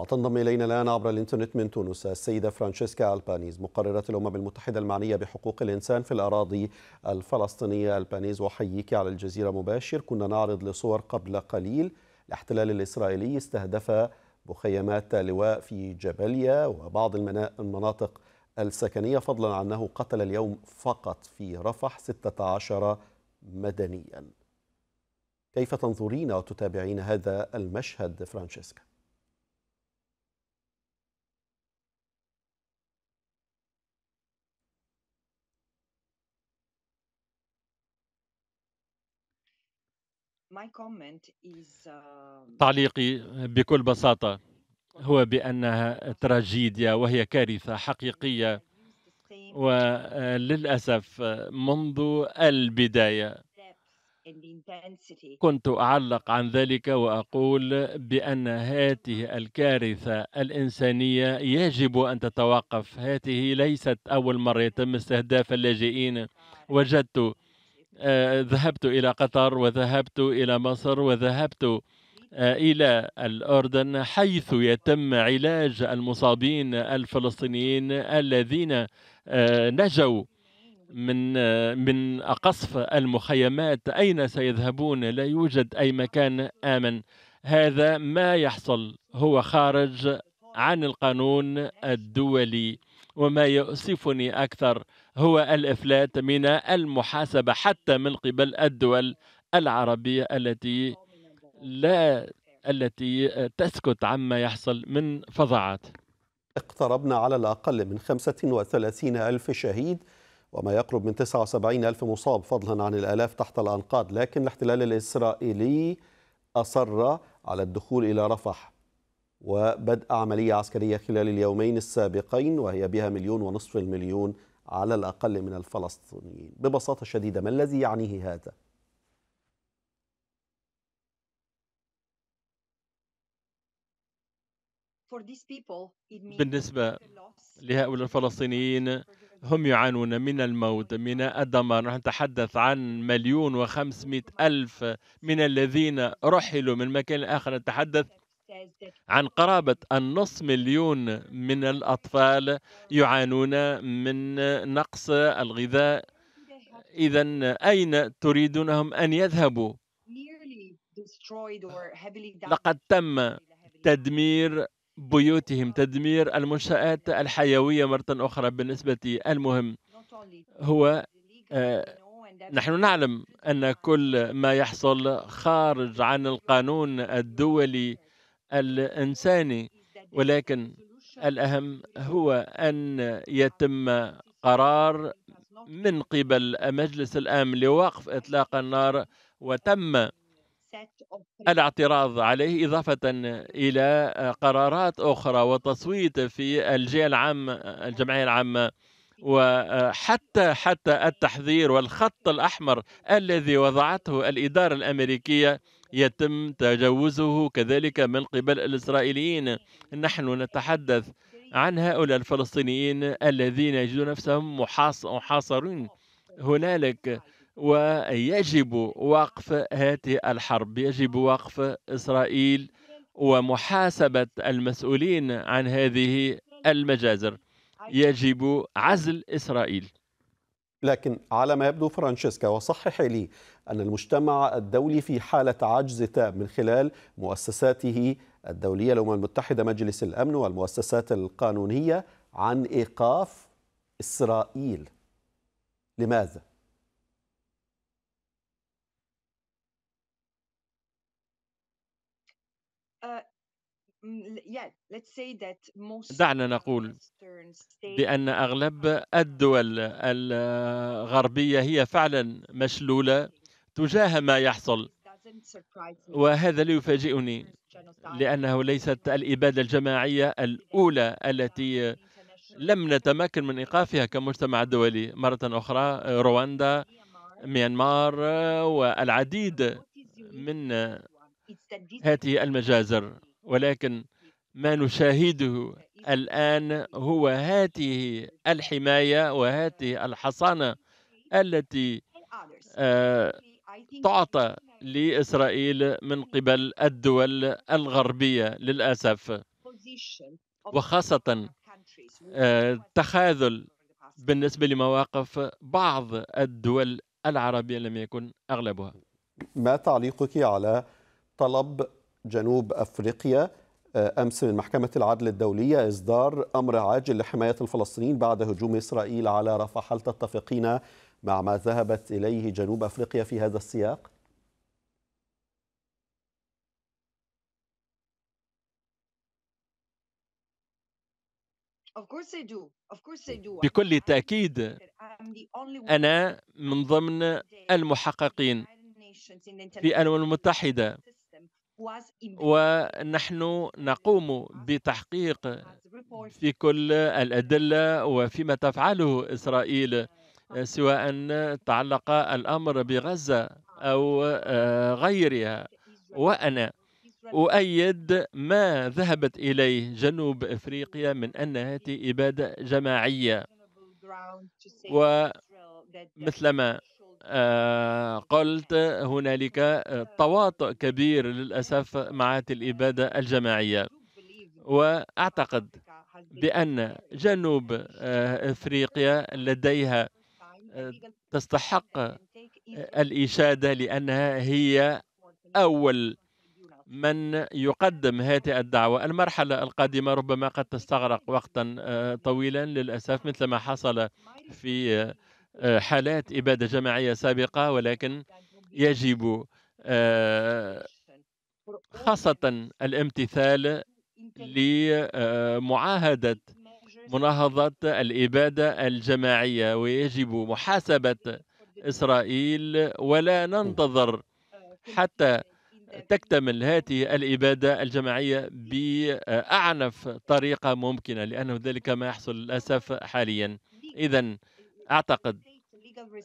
وتنضم إلينا الآن عبر الإنترنت من تونس السيدة فرانشيسكا ألبانيز مقررة الأمم المتحدة المعنية بحقوق الإنسان في الأراضي الفلسطينية ألبانيز أحييك على الجزيرة مباشر كنا نعرض لصور قبل قليل الاحتلال الإسرائيلي استهدف مخيمات لواء في جبليا وبعض المناطق السكنية فضلا عن أنه قتل اليوم فقط في رفح 16 مدنيا كيف تنظرين وتتابعين هذا المشهد فرانشيسكا؟ Um, تعليقي بكل بساطة هو بأنها تراجيديا وهي كارثة حقيقية وللأسف آه، آه، منذ البداية كنت أعلق عن ذلك وأقول بأن هذه الكارثة الإنسانية يجب أن تتوقف هذه ليست أول مرة يتم استهداف اللاجئين وجدت آه، ذهبت إلى قطر وذهبت إلى مصر وذهبت آه، إلى الأردن حيث يتم علاج المصابين الفلسطينيين الذين آه، نجوا من من قصف المخيمات أين سيذهبون لا يوجد أي مكان آمن هذا ما يحصل هو خارج عن القانون الدولي وما يؤسفني أكثر هو الإفلات من المحاسبة حتى من قبل الدول العربية التي لا التي تسكت عما يحصل من فظاعات اقتربنا على الأقل من 35 ألف شهيد وما يقرب من 79 ألف مصاب فضلا عن الآلاف تحت الأنقاض لكن الاحتلال الإسرائيلي أصر على الدخول إلى رفح وبدء عملية عسكرية خلال اليومين السابقين وهي بها مليون ونصف المليون على الأقل من الفلسطينيين ببساطة شديدة ما الذي يعنيه هذا؟ بالنسبة لهؤلاء الفلسطينيين هم يعانون من الموت من الدمار نحن نتحدث عن مليون وخمسمائة ألف من الذين رحلوا من مكان آخر نتحدث عن قرابة النصف مليون من الأطفال يعانون من نقص الغذاء إذا أين تريدونهم أن يذهبوا؟ لقد تم تدمير بيوتهم تدمير المنشآت الحيوية مرة أخرى بالنسبة المهم هو آه، نحن نعلم أن كل ما يحصل خارج عن القانون الدولي الإنساني ولكن الأهم هو أن يتم قرار من قبل مجلس الأمن لوقف إطلاق النار وتم الاعتراض عليه إضافة إلى قرارات أخرى وتصويت في الجهة العامة الجمعية العامة وحتى حتى التحذير والخط الأحمر الذي وضعته الإدارة الأمريكية يتم تجاوزه كذلك من قبل الإسرائيليين نحن نتحدث عن هؤلاء الفلسطينيين الذين يجدون نفسهم محاصرين هنالك ويجب وقف هذه الحرب يجب وقف إسرائيل ومحاسبة المسؤولين عن هذه المجازر يجب عزل إسرائيل لكن على ما يبدو فرانشيسكا وصحح لي أن المجتمع الدولي في حالة عجز تام من خلال مؤسساته الدولية الأمم المتحدة مجلس الأمن والمؤسسات القانونية عن إيقاف إسرائيل لماذا؟ uh, دعنا نقول بأن أغلب الدول الغربية آه، هي فعلا مشلولة تجاه ما يحصل وهذا لا يفاجئني لأنه ليست الإبادة الجماعية الأولى التي لم نتمكن من إيقافها كمجتمع دولي مرة أخرى رواندا ميانمار والعديد من هذه المجازر ولكن ما نشاهده الآن هو هذه الحماية وهذه الحصانة التي آه تعطى إيه. لاسرائيل من قبل الدول الغربيه للاسف وخاصه آه، تخاذل بالنسبه لمواقف بعض الدول العربيه لم يكن اغلبها ما تعليقك على طلب جنوب افريقيا آه، امس من محكمه العدل الدوليه اصدار امر عاجل لحمايه الفلسطينيين بعد هجوم اسرائيل على رفح هل تتفقين مع ما ذهبت إليه جنوب أفريقيا في هذا السياق؟ بكل تأكيد أنا من ضمن المحققين في الأمم المتحدة ونحن نقوم بتحقيق في كل الأدلة وفيما تفعله إسرائيل سواء تعلق الأمر بغزة أو آه، غيرها وأنا أؤيد ما ذهبت إليه جنوب إفريقيا من أن هذه إبادة جماعية ومثلما آه، قلت هنالك آه، تواطؤ كبير للأسف مع هذه الإبادة الجماعية وأعتقد بأن جنوب إفريقيا لديها آه، تستحق آه، الإشادة لأنها هي أول من يقدم هذه الدعوة المرحلة القادمة ربما قد تستغرق وقتا آه، طويلا للأسف مثل ما حصل في حالات إبادة جماعية سابقة ولكن يجب خاصة الامتثال لمعاهدة مناهضة الإبادة الجماعية ويجب محاسبة إسرائيل ولا ننتظر حتى تكتمل هذه الإبادة الجماعية بأعنف طريقة ممكنة لأنه ذلك ما يحصل للأسف حاليا إذا أعتقد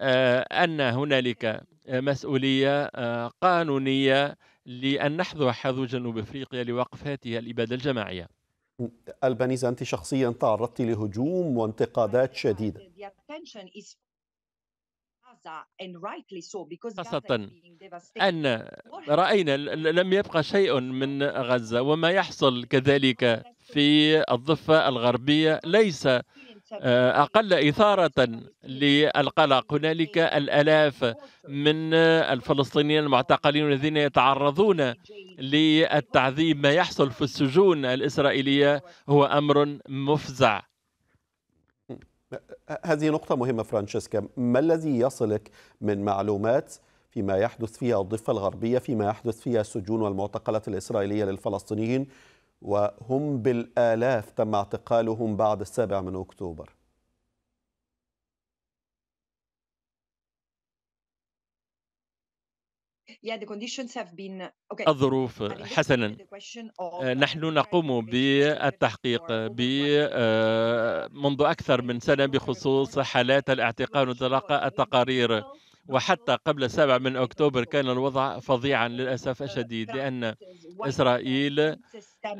آه، أن هنالك مسؤولية آه، قانونية لأن نحظو حظو جنوب أفريقيا لوقف هذه الإبادة الجماعية البانيزا أنت شخصيا تعرضت لهجوم وانتقادات شديدة خاصة أن رأينا لم يبقى شيء من غزة وما يحصل كذلك في الضفة الغربية ليس آه، أقل إثارة للقلق هنالك الألاف من الفلسطينيين المعتقلين الذين يتعرضون للتعذيب ما يحصل في السجون الإسرائيلية هو أمر مفزع هذه نقطة مهمة فرانشيسكا ما الذي يصلك من معلومات فيما يحدث فيها الضفة الغربية فيما يحدث فيها السجون والمعتقلات الإسرائيلية للفلسطينيين وهم بالآلاف تم اعتقالهم بعد السابع من أكتوبر الظروف حسنا آه، uh, نحن نقوم بالتحقيق آه، آه، منذ أكثر من سنة بخصوص حالات الاعتقال وانطلاق التقارير وحتى قبل السابع من أكتوبر كان الوضع فظيعا للأسف الشديد لأن إسرائيل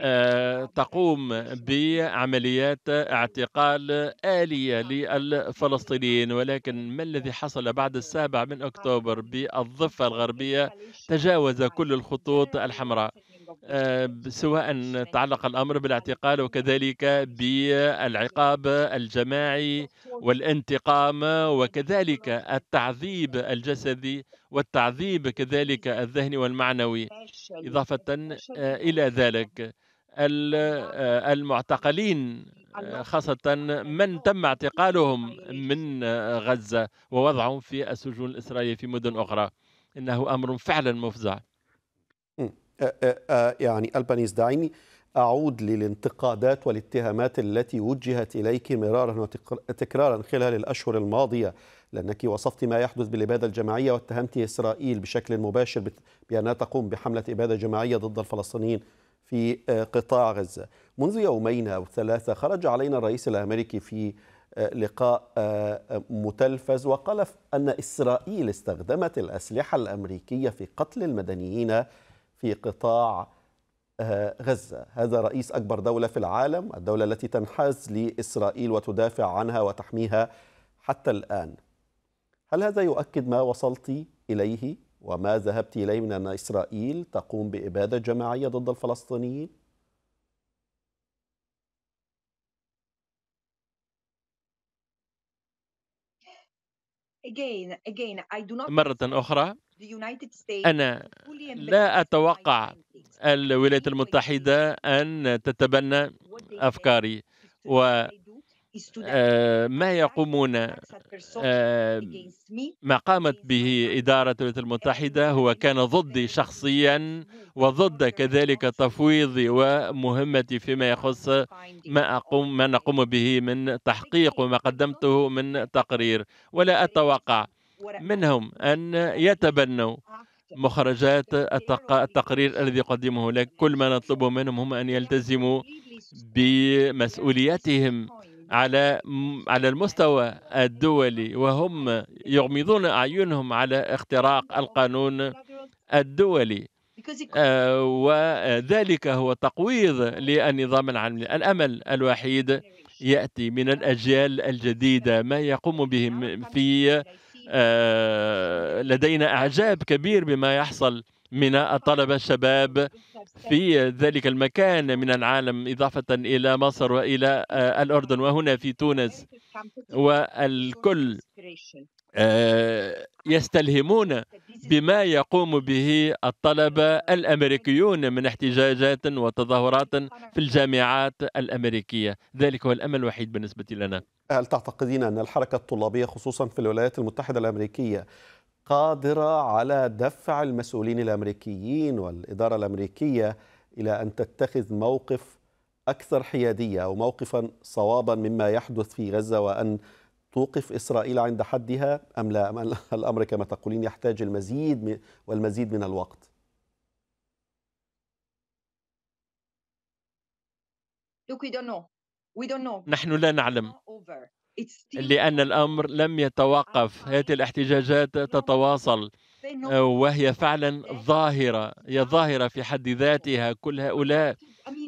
آه، تقوم بعمليات اعتقال آلية للفلسطينيين ولكن ما الذي حصل بعد السابع من أكتوبر بالضفة الغربية تجاوز كل الخطوط الحمراء آه، سواء تعلق الأمر بالاعتقال وكذلك بالعقاب الجماعي والانتقام وكذلك التعذيب الجسدي والتعذيب كذلك الذهني والمعنوي إضافة آه، إلى ذلك آه، المعتقلين خاصة من تم اعتقالهم من غزة ووضعهم في السجون الإسرائيلية في مدن أخرى إنه أمر فعلا مفزع يعني البانيز دعيني أعود للانتقادات والاتهامات التي وجهت إليك مرارا وتكرارا خلال الأشهر الماضية لأنك وصفت ما يحدث بالإبادة الجماعية واتهمت إسرائيل بشكل مباشر بأنها تقوم بحملة إبادة جماعية ضد الفلسطينيين في قطاع غزة منذ يومين أو ثلاثة خرج علينا الرئيس الأمريكي في لقاء متلفز وقال أن إسرائيل استخدمت الأسلحة الأمريكية في قتل المدنيين في قطاع آه، غزة هذا رئيس أكبر دولة في العالم الدولة التي تنحاز لإسرائيل وتدافع عنها وتحميها حتى الآن هل هذا يؤكد ما وصلت إليه وما ذهبت إليه من أن إسرائيل تقوم بإبادة جماعية ضد الفلسطينيين؟ مرة أخرى أنا لا أتوقع الولايات المتحدة أن تتبنى أفكاري و آه، ما يقومون آه، ما قامت به إدارة الولايات المتحدة هو كان ضدي شخصيا وضد كذلك تفويضي ومهمتي فيما يخص ما أقوم ما نقوم به من تحقيق وما قدمته من تقرير ولا أتوقع منهم أن يتبنوا مخرجات التقرير الذي يقدمه لك كل ما نطلبه منهم هم أن يلتزموا بمسؤولياتهم على على المستوى الدولي وهم يغمضون أعينهم على اختراق القانون الدولي آه، وذلك هو تقويض للنظام العالمي الأمل الوحيد يأتي من الأجيال الجديدة ما يقوم بهم في آه، لدينا اعجاب كبير بما يحصل من الطلبة الشباب في ذلك المكان من العالم إضافة إلى مصر وإلى آه، الأردن وهنا في تونس والكل آه، يستلهمون بما يقوم به الطلبة الأمريكيون من احتجاجات وتظاهرات في الجامعات الأمريكية ذلك هو الأمل الوحيد بالنسبة لنا هل تعتقدين أن الحركة الطلابية خصوصا في الولايات المتحدة الأمريكية قادرة على دفع المسؤولين الأمريكيين والإدارة الأمريكية إلى أن تتخذ موقف أكثر حيادية أو موقفا صوابا مما يحدث في غزة وأن توقف إسرائيل عند حدها أم لا أم الأمر كما تقولين يحتاج المزيد والمزيد من الوقت نحن لا نعلم لأن الأمر لم يتوقف هذه الاحتجاجات تتواصل وهي فعلا ظاهرة هي ظاهرة في حد ذاتها كل هؤلاء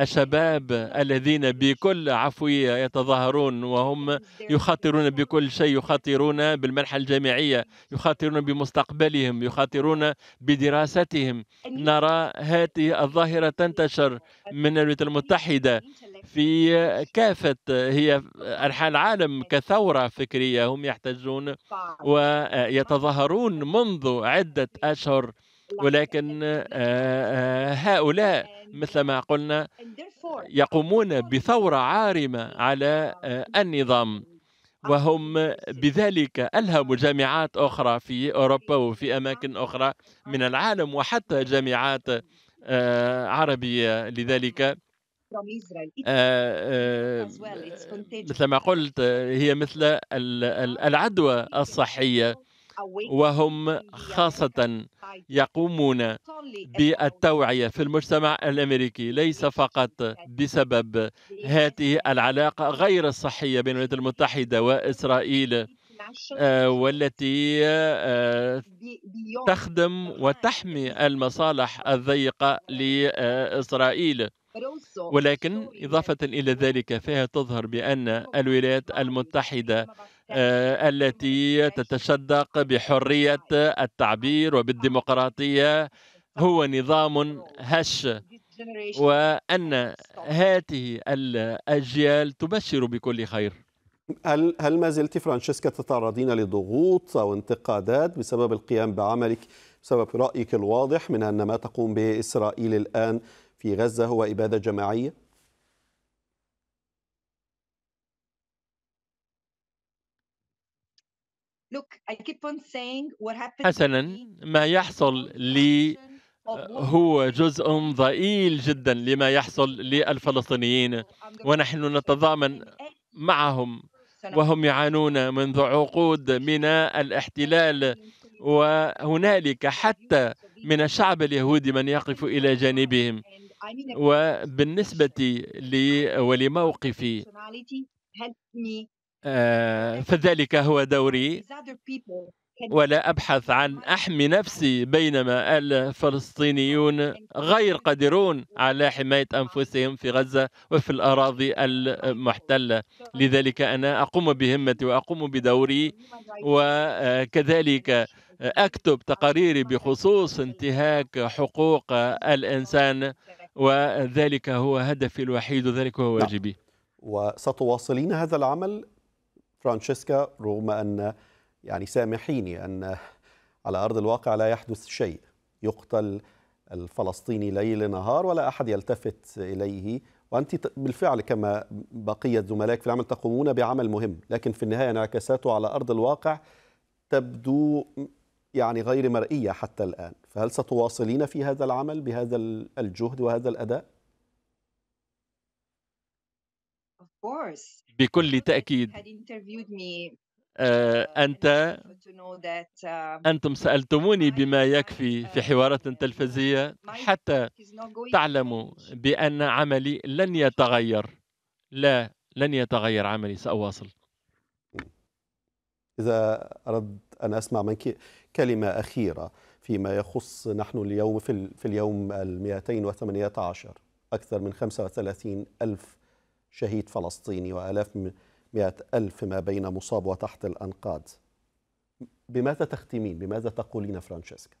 الشباب الذين بكل عفوية يتظاهرون وهم يخاطرون بكل شيء يخاطرون بالمنحة الجامعية يخاطرون بمستقبلهم يخاطرون بدراستهم نرى هذه الظاهرة تنتشر من الولايات المتحدة في كافة هي أنحاء العالم كثورة فكرية هم يحتجون ويتظاهرون منذ عدة أشهر ولكن هؤلاء مثل ما قلنا يقومون بثورة عارمة على النظام وهم بذلك ألهموا جامعات أخرى في أوروبا وفي أماكن أخرى من العالم وحتى جامعات عربية لذلك آه، آه، آه، مثل ما قلت هي مثل العدوى الصحية وهم خاصة يقومون بالتوعية في المجتمع الأمريكي ليس فقط بسبب هذه العلاقة غير الصحية بين الولايات المتحدة وإسرائيل والتي تخدم وتحمي المصالح الضيقة لإسرائيل ولكن إضافة إلى ذلك فهي تظهر بأن الولايات المتحدة آه، التي تتشدق بحرية التعبير وبالديمقراطية هو نظام هش وأن هذه الأجيال تبشر بكل خير هل هل ما زلت فرانشيسكا تتعرضين لضغوط او انتقادات بسبب القيام بعملك بسبب رايك الواضح من ان ما تقوم به اسرائيل الان في غزة هو إبادة جماعية؟ حسنا ما يحصل لي آه، هو جزء ضئيل جدا لما يحصل للفلسطينيين ونحن نتضامن معهم وهم يعانون منذ عقود من الاحتلال وهنالك حتى من الشعب اليهودي من يقف الى جانبهم وبالنسبة لي ولموقفي فذلك هو دوري ولا أبحث عن أحمي نفسي بينما الفلسطينيون غير قادرون على حماية أنفسهم في غزة وفي الأراضي المحتلة لذلك أنا أقوم بهمتي وأقوم بدوري وكذلك أكتب تقاريري بخصوص انتهاك حقوق الإنسان وذلك هو هدفي الوحيد وذلك هو نعم. واجبي نعم. وستواصلين هذا العمل فرانشيسكا رغم أن يعني سامحيني أن على أرض الواقع لا يحدث شيء يقتل الفلسطيني ليل نهار ولا أحد يلتفت إليه وأنت بالفعل كما بقية زملائك في العمل تقومون بعمل مهم لكن في النهاية انعكاساته على أرض الواقع تبدو يعني غير مرئية حتى الآن فهل ستواصلين في هذا العمل بهذا الجهد وهذا الأداء؟ بكل تأكيد آه، uh, أنت um, أنتم سألتموني بما uh, يكفي uh, في حوارات تلفزية حتى تعلموا بأن عملي لن يتغير لا لن يتغير عملي سأواصل إذا أردت أن أسمع منك كلمة أخيرة فيما يخص نحن اليوم في, في اليوم وثمانية 218 أكثر من 35 ألف شهيد فلسطيني وآلاف مئة ألف ما بين مصاب وتحت الأنقاض بماذا تختمين؟ بماذا تقولين فرانشيسكا؟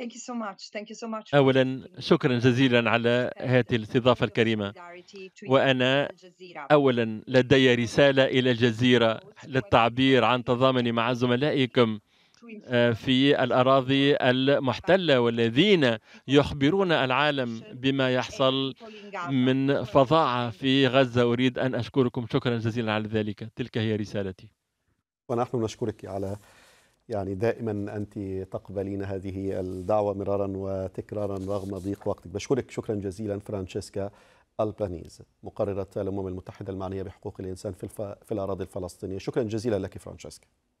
Thank you so much. Thank you so much. أولا شكرا جزيلا على هذه الاستضافة الكريمة وأنا أولا لدي رسالة إلى الجزيرة للتعبير عن تضامني مع زملائكم آه، في الأراضي المحتلة والذين يخبرون العالم بما يحصل من فظاعة في غزة أريد أن أشكركم شكرا جزيلا على ذلك تلك هي رسالتي ونحن نشكرك على يعني دائما أنت تقبلين هذه الدعوة مرارا وتكرارا رغم ضيق وقتك بشكرك شكرا جزيلا فرانشيسكا البانيز مقررة الأمم المتحدة المعنية بحقوق الإنسان في, الف... في الأراضي الفلسطينية شكرا جزيلا لك فرانشيسكا